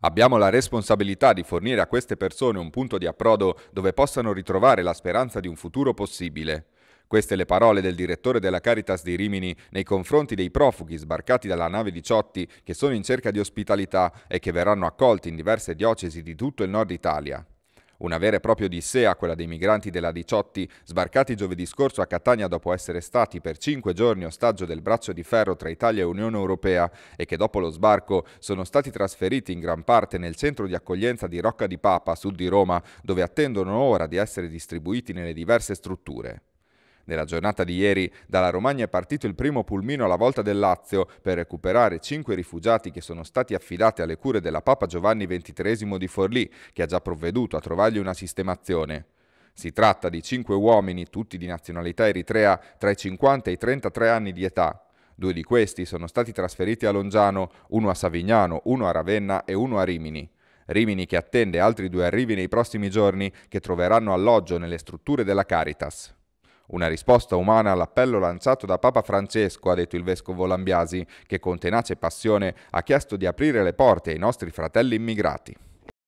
Abbiamo la responsabilità di fornire a queste persone un punto di approdo dove possano ritrovare la speranza di un futuro possibile. Queste le parole del direttore della Caritas di Rimini nei confronti dei profughi sbarcati dalla nave Diciotti che sono in cerca di ospitalità e che verranno accolti in diverse diocesi di tutto il nord Italia. Una vera e propria odissea, quella dei migranti della Diciotti, sbarcati giovedì scorso a Catania dopo essere stati per cinque giorni ostaggio del braccio di ferro tra Italia e Unione Europea e che dopo lo sbarco sono stati trasferiti in gran parte nel centro di accoglienza di Rocca di Papa, sud di Roma, dove attendono ora di essere distribuiti nelle diverse strutture. Nella giornata di ieri dalla Romagna è partito il primo pulmino alla volta del Lazio per recuperare cinque rifugiati che sono stati affidati alle cure della Papa Giovanni XXIII di Forlì, che ha già provveduto a trovargli una sistemazione. Si tratta di cinque uomini, tutti di nazionalità eritrea, tra i 50 e i 33 anni di età. Due di questi sono stati trasferiti a Longiano, uno a Savignano, uno a Ravenna e uno a Rimini. Rimini che attende altri due arrivi nei prossimi giorni che troveranno alloggio nelle strutture della Caritas. Una risposta umana all'appello lanciato da Papa Francesco, ha detto il vescovo Lambiasi, che con tenace passione ha chiesto di aprire le porte ai nostri fratelli immigrati.